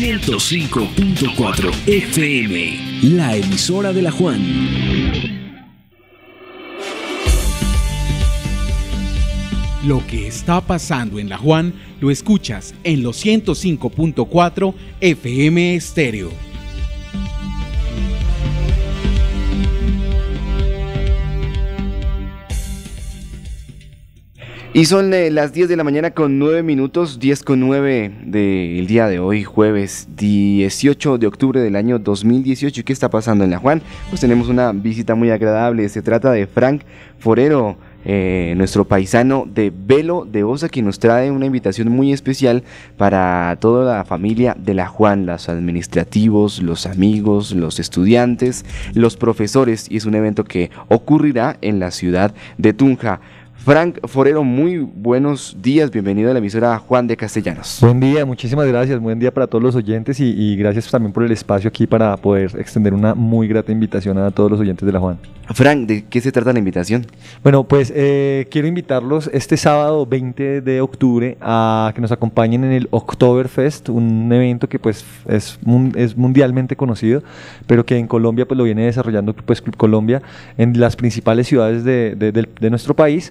105.4 FM, la emisora de la Juan. Lo que está pasando en la Juan lo escuchas en los 105.4 FM estéreo. Y son eh, las 10 de la mañana con 9 minutos, 10 con 9 del día de hoy, jueves 18 de octubre del año 2018. ¿Qué está pasando en La Juan? Pues tenemos una visita muy agradable. Se trata de Frank Forero. Eh, nuestro paisano de Velo de Osa, que nos trae una invitación muy especial para toda la familia de la Juan, los administrativos, los amigos, los estudiantes, los profesores, y es un evento que ocurrirá en la ciudad de Tunja. Frank Forero, muy buenos días, bienvenido a la emisora Juan de Castellanos. Buen día, muchísimas gracias, buen día para todos los oyentes y, gracias también por el espacio aquí para poder extender una muy grata invitación a todos los oyentes de la Juan. Frank, ¿de qué se trata la invitación? Bueno, pues eh, quiero invitarlos este sábado 20 de octubre a que nos acompañen en el Oktoberfest, un evento que pues es, es mundialmente conocido, pero que en Colombia pues lo viene desarrollando pues, Club Colombia en las principales ciudades de nuestro país.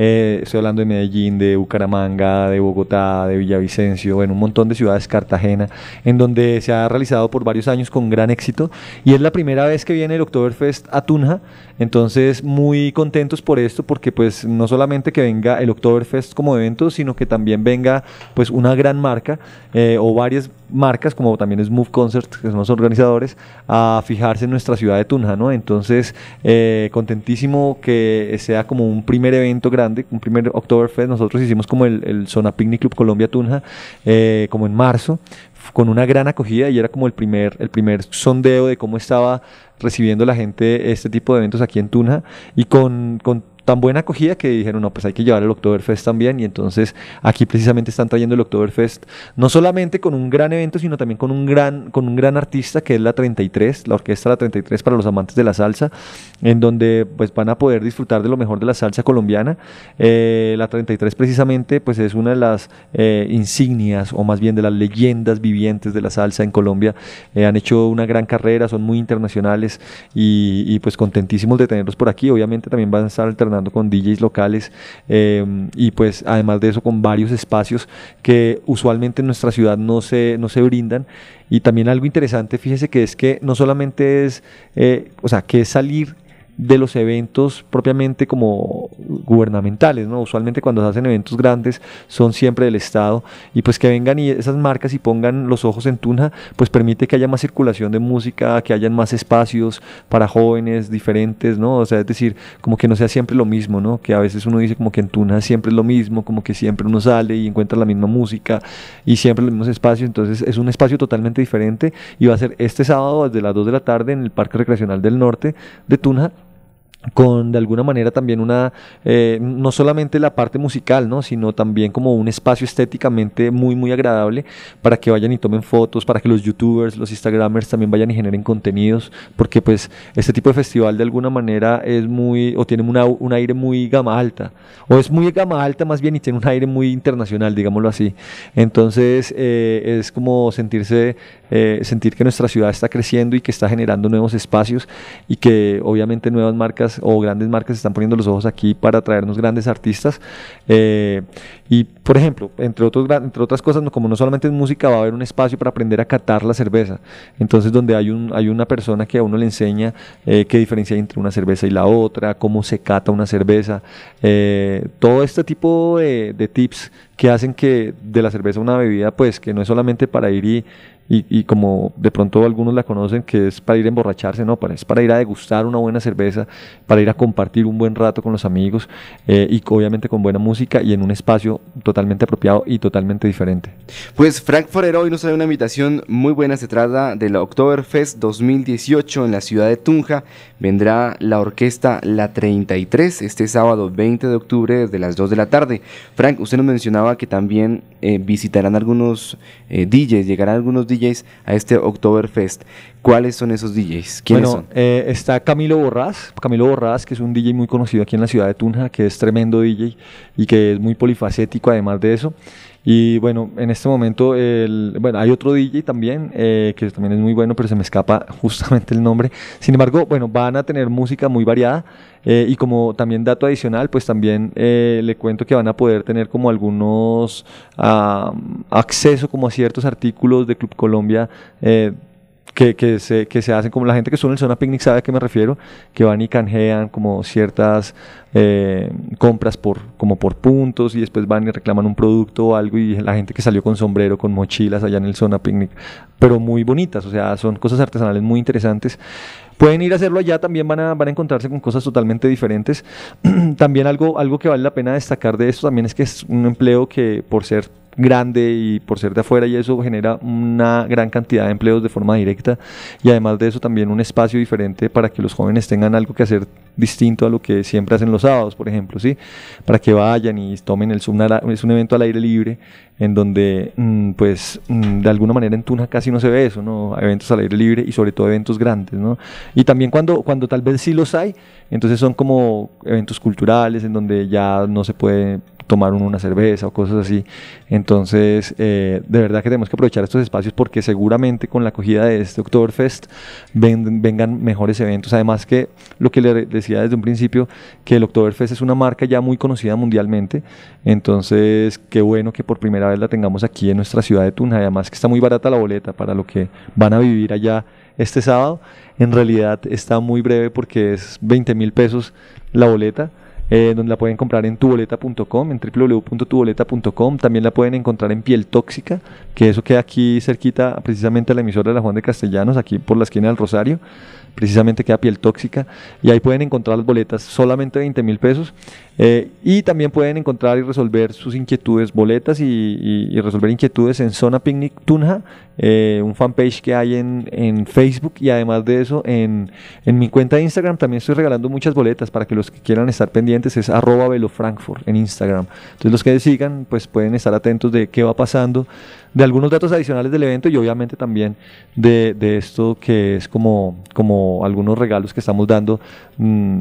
Eh, estoy hablando de Medellín, de Bucaramanga, de Bogotá, de Villavicencio, en un montón de ciudades, Cartagena, en donde se ha realizado por varios años con gran éxito. Y es la primera vez que viene el Oktoberfest a Tunja. Entonces, muy contentos por esto, porque pues no solamente que venga el Oktoberfest como evento, sino que también venga pues una gran marca eh, o varias marcas, como también es Move Concert, que son los organizadores, a fijarse en nuestra ciudad de Tunja, ¿no? Entonces, eh, contentísimo que sea como un primer evento grande grande, un primer Oktoberfest. Nosotros hicimos como el, el Zona Picnic Club Colombia Tunja, eh, como en marzo, con una gran acogida y era como el primer, el primer sondeo de cómo estaba recibiendo la gente este tipo de eventos aquí en Tunja y con, con tan buena acogida que dijeron, no, pues hay que llevar el Oktoberfest también. Y entonces aquí precisamente están trayendo el Oktoberfest, no solamente con un gran evento, sino también con un gran, con un gran artista que es la 33, la orquesta La 33 para los amantes de la salsa, en donde pues van a poder disfrutar de lo mejor de la salsa colombiana. Eh, la 33 precisamente pues es una de las eh, insignias o más bien de las leyendas vivientes de la salsa en Colombia. Eh, han hecho una gran carrera, son muy internacionales y, y pues contentísimos de tenerlos por aquí. Obviamente también van a estar alternando con DJs locales eh, y pues además de eso con varios espacios que usualmente en nuestra ciudad no se, no se brindan. Y también algo interesante, fíjese que es que no solamente es, eh, o sea, que es salir de los eventos propiamente como gubernamentales, ¿no? Usualmente cuando se hacen eventos grandes son siempre del Estado y pues que vengan y esas marcas y pongan los ojos en Tunja, pues permite que haya más circulación de música, que hayan más espacios para jóvenes diferentes, ¿no? O sea, es decir, como que no sea siempre lo mismo, ¿no? Que a veces uno dice como que en Tunja siempre es lo mismo, como que siempre uno sale y encuentra la misma música y siempre los mismos espacios, entonces es un espacio totalmente diferente y va a ser este sábado desde las 2 de la tarde en el Parque Recreacional del Norte de Tunja con de alguna manera también una, eh, no solamente la parte musical, ¿no? sino también como un espacio estéticamente muy, muy agradable para que vayan y tomen fotos, para que los youtubers, los instagramers también vayan y generen contenidos, porque pues este tipo de festival de alguna manera es muy, o tiene un aire muy gama alta, o es muy gama alta más bien y tiene un aire muy internacional, digámoslo así. Entonces eh, es como sentirse eh, sentir que nuestra ciudad está creciendo y que está generando nuevos espacios y que obviamente nuevas marcas o grandes marcas están poniendo los ojos aquí para traernos grandes artistas. Eh, y por ejemplo, entre, otros, entre otras cosas, como no solamente es música, va a haber un espacio para aprender a catar la cerveza. Entonces, donde hay, un, hay una persona que a uno le enseña eh, qué diferencia hay entre una cerveza y la otra, cómo se cata una cerveza, todo este tipo de, de tips que hacen que de la cerveza una bebida, pues que no es solamente para ir y y, como de pronto algunos la conocen, que es para ir a emborracharse, no, para, es para ir a degustar una buena cerveza, para ir a compartir un buen rato con los amigos eh, y obviamente con buena música y en un espacio totalmente apropiado y totalmente diferente. Pues Frank Forero hoy nos trae una invitación muy buena. Se trata de la Oktoberfest 2018 en la ciudad de Tunja. Vendrá la orquesta La 33 este sábado 20 de octubre desde las 2 de la tarde. Frank, usted nos mencionaba que también eh, visitarán algunos eh, DJs, llegarán algunos DJs a este Oktoberfest. ¿Cuáles son esos DJs? bueno, eh, está Camilo Borrás, Camilo Borrás, que es un DJ muy conocido aquí en la ciudad de Tunja, que es tremendo DJ y que es muy polifacético además de eso. Y bueno, en este momento, bueno, hay otro DJ también, eh, que también es muy bueno, pero se me escapa justamente el nombre. Sin embargo, bueno, van a tener música muy variada. Eh, y como también dato adicional, pues también eh, le cuento que van a poder tener como algunos acceso como a ciertos artículos de Club Colombia que, se, hacen, como la gente que estuvo en el Zona Picnic sabe a qué me refiero, que van y canjean como ciertas eh, compras por, como por puntos y después van y reclaman un producto o algo y la gente que salió con sombrero, con mochilas allá en el Zona Picnic, pero muy bonitas, o sea, son cosas artesanales muy interesantes. Pueden ir a hacerlo allá, también van a, encontrarse con cosas totalmente diferentes. también algo, algo que vale la pena destacar de esto también es que es un empleo que por ser grande y por ser de afuera y eso genera una gran cantidad de empleos de forma directa y además de eso también un espacio diferente para que los jóvenes tengan algo que hacer distinto a lo que siempre hacen los sábados, por ejemplo, ¿sí? Para que vayan y tomen el Zoom, es un evento al aire libre en donde mm, pues mm, de alguna manera en Tuna casi no se ve eso, ¿no? Eventos al aire libre y sobre todo eventos grandes, ¿no? Y también cuando, cuando tal vez sí los hay, entonces son como eventos culturales en donde ya no se puede tomaron una cerveza o cosas así. Entonces, eh, de verdad que tenemos que aprovechar estos espacios porque seguramente con la acogida de este Oktoberfest vengan mejores eventos. Además que lo que le decía desde un principio, que el Oktoberfest es una marca ya muy conocida mundialmente. Entonces, qué bueno que por primera vez la tengamos aquí en nuestra ciudad de Tunja. Además que está muy barata la boleta para lo que van a vivir allá este sábado. En realidad está muy breve porque es 20 mil pesos la boleta. Eh, donde la pueden comprar en tuboleta.com, en www.tuboleta.com. También la pueden encontrar en Piel Tóxica, que eso queda aquí cerquita precisamente a la emisora de la Juan de Castellanos, aquí por la esquina del Rosario precisamente queda piel tóxica, y ahí pueden encontrar las boletas, solamente 20 mil pesos, eh, y también pueden encontrar y resolver sus inquietudes, boletas y, resolver inquietudes en Zona Picnic Tunja, eh, un fanpage que hay en, Facebook, y además de eso, en, mi cuenta de Instagram también estoy regalando muchas boletas para que los que quieran estar pendientes, es arroba velofrankfurt en Instagram. Entonces los que sigan, pues pueden estar atentos de qué va pasando, de algunos datos adicionales del evento y obviamente también de, de esto que es como, como algunos regalos que estamos dando, mm,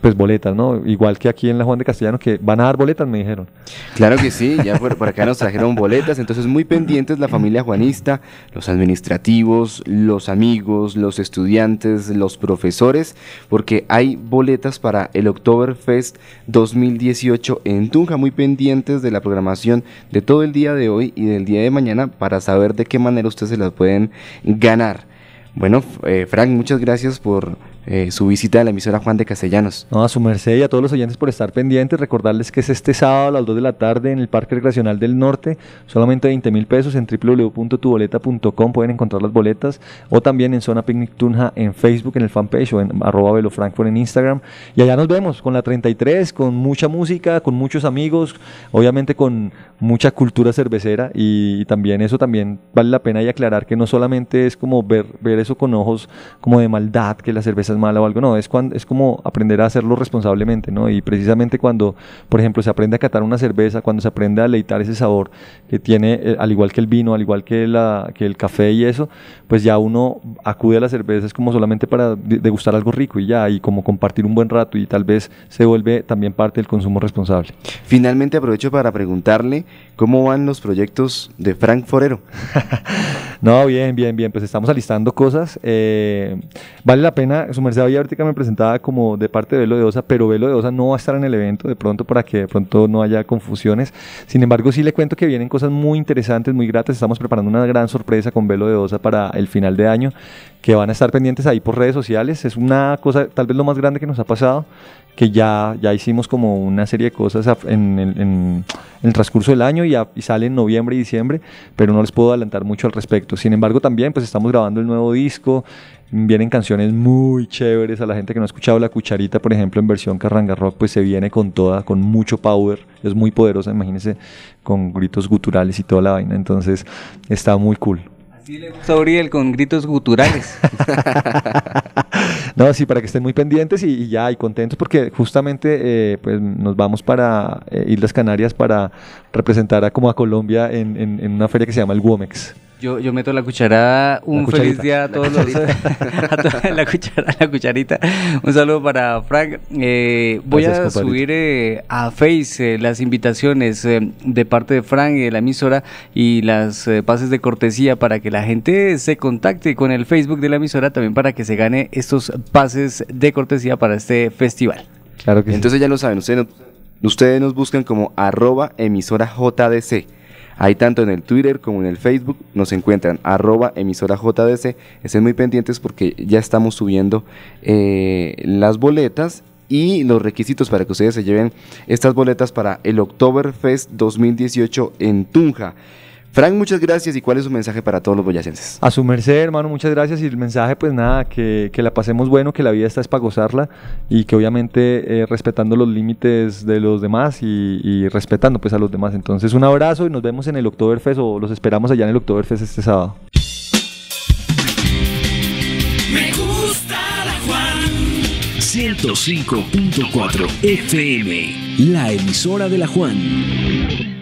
pues boletas, ¿no? Igual que aquí en la Juan de Castellano, que van a dar boletas, me dijeron. Claro que sí, ya por, por acá nos trajeron boletas, entonces muy pendientes la familia juanista, los administrativos, los amigos, los estudiantes, los profesores, porque hay boletas para el Oktoberfest 2018 en Tunja, muy pendientes de la programación de todo el día de hoy y del día de mañana para saber de qué manera ustedes se las pueden ganar. Bueno, eh, Frank, muchas gracias por eh, su visita a la emisora Juan de Castellanos. a su merced y a todos los oyentes por estar pendientes. Recordarles que es este sábado a las 2 de la tarde en el Parque Recreacional del Norte. Solamente 20 mil pesos en www.tuboleta.com pueden encontrar las boletas o también en Zona Picnic Tunja en Facebook, en el fanpage o en arroba frankfurt en Instagram. Y allá nos vemos con la 33, con mucha música, con muchos amigos, obviamente con mucha cultura cervecera y, también eso también vale la pena y aclarar que no solamente es como ver, ver eso con ojos como de maldad, que las cervezas Mal o algo, no, es, cuando, es como aprender a hacerlo responsablemente, ¿no? Y precisamente cuando, por ejemplo, se aprende a catar una cerveza, cuando se aprende a leitar ese sabor que tiene, eh, al igual que el vino, al igual que, la, que el café y eso, pues ya uno acude a las cervezas como solamente para degustar algo rico y ya, y como compartir un buen rato y tal vez se vuelve también parte del consumo responsable. Finalmente aprovecho para preguntarle cómo van los proyectos de Frank Forero. no, bien, bien, bien, pues estamos alistando cosas. Eh, vale la pena Mercedes ahorita me presentaba como de parte de Velo de Osa, pero Velo de Osa no va a estar en el evento de pronto para que de pronto no haya confusiones. Sin embargo, sí le cuento que vienen cosas muy interesantes, muy gratas. Estamos preparando una gran sorpresa con Velo de Osa para el final de año, que van a estar pendientes ahí por redes sociales. Es una cosa, tal vez lo más grande que nos ha pasado, que ya, ya hicimos como una serie de cosas en, el transcurso del año y, y, sale en noviembre y diciembre, pero no les puedo adelantar mucho al respecto. Sin embargo, también pues estamos grabando el nuevo disco, Vienen canciones muy chéveres. A la gente que no ha escuchado La Cucharita, por ejemplo, en versión Carranga Rock, pues se viene con toda, con mucho power. Es muy poderosa, imagínense, con gritos guturales y toda la vaina. Entonces, está muy cool. Así le gusta con gritos guturales. no, sí, para que estén muy pendientes y, ya, y contentos, porque justamente eh, pues nos vamos para eh, Islas Canarias para representar a, como a Colombia en, en, una feria que se llama el Womex. Yo, yo meto la cucharada. Un feliz día a todos los. a la, la cucharita. Un saludo para Frank. Eh, voy a subir eh, a Face eh, las invitaciones de parte de Frank y de la emisora y las pases de cortesía para que la gente se contacte con el Facebook de la emisora también para que se gane estos pases de cortesía para este festival. Claro que Entonces ya lo saben, ustedes, ustedes nos buscan como arroba emisora JDC hay tanto en el Twitter como en el Facebook nos encuentran arroba emisora JDC. Estén muy pendientes porque ya estamos subiendo eh, las boletas y los requisitos para que ustedes se lleven estas boletas para el Oktoberfest 2018 en Tunja. Frank, muchas gracias. ¿Y cuál es su mensaje para todos los boyacenses? A su merced, hermano, muchas gracias. Y el mensaje, pues nada, que, la pasemos bueno, que la vida está es para gozarla y que obviamente eh, respetando los límites de los demás y, respetando pues a los demás. Entonces, un abrazo y nos vemos en el Oktoberfest o los esperamos allá en el Oktoberfest este sábado. Me gusta la Juan. 105.4 FM, la emisora de la Juan.